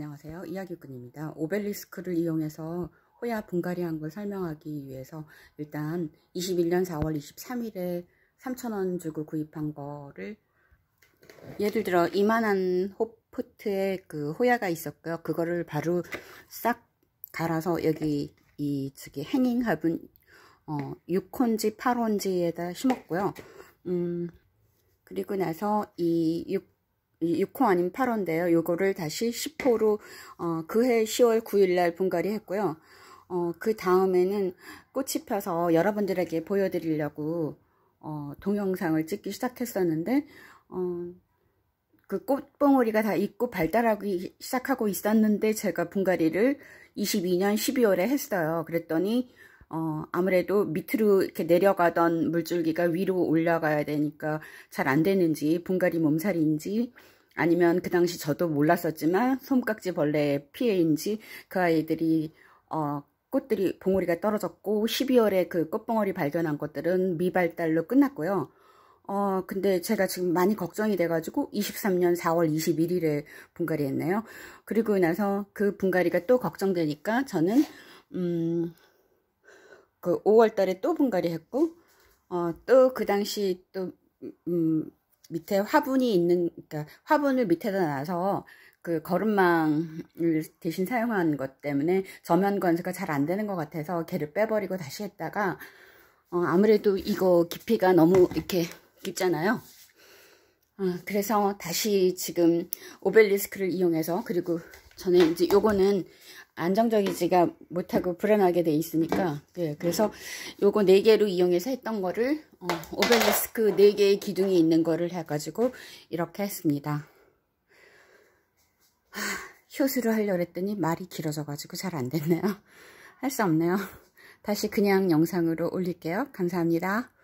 안녕하세요. 이야기꾼입니다. 오벨리스크를 이용해서 호야 분갈이 한걸 설명하기 위해서 일단 21년 4월 23일에 3,000원 주고 구입한 거를 예를 들어 이만한 호프트에 그 호야가 있었고요. 그거를 바로 싹 갈아서 여기 이 저기 행잉 화분 어 6혼지 8혼지에다 심었고요. 음 그리고 나서 이 6, 6호 아닌 8호인데요. 요거를 다시 10호로 어, 그해 10월 9일날 분갈이 했고요. 어, 그 다음에는 꽃이 펴서 여러분들에게 보여드리려고 어, 동영상을 찍기 시작했었는데 어, 그 꽃봉오리가 다 익고 발달하기 시작하고 있었는데 제가 분갈이를 22년 12월에 했어요. 그랬더니 어, 아무래도 밑으로 이렇게 내려가던 물줄기가 위로 올라가야 되니까 잘 안 되는지 분갈이 몸살인지 아니면 그 당시 저도 몰랐었지만 솜깍지 벌레 의 피해인지 그 아이들이 어, 꽃들이 봉오리가 떨어졌고 12월에 그 꽃봉오리 발견한 것들은 미발달로 끝났고요. 어 근데 제가 지금 많이 걱정이 돼가지고 23년 4월 21일에 분갈이 했네요. 그리고 나서 그 분갈이가 또 걱정되니까 저는 음그 5월 달에 또 분갈이 했고 어, 또 그 당시 또 음, 밑에 화분이 있는 그러니까 화분을 밑에다 놔서 그 거름망을 대신 사용한 것 때문에 저면 건조가 잘 안 되는 것 같아서 개를 빼버리고 다시 했다가 어, 아무래도 이거 깊이가 너무 이렇게 깊잖아요. 어, 그래서 다시 지금 오벨리스크를 이용해서 그리고 저는 이제 요거는 안정적이지가 못하고 불안하게 돼 있으니까 예, 그래서 요거 4개로 이용해서 했던 거를 어, 오벨리스크 4개의 기둥이 있는 거를 해가지고 이렇게 했습니다 하, 효수를 하려고 했더니 말이 길어져 가지고 잘 안됐네요 할 수 없네요 다시 그냥 영상으로 올릴게요 감사합니다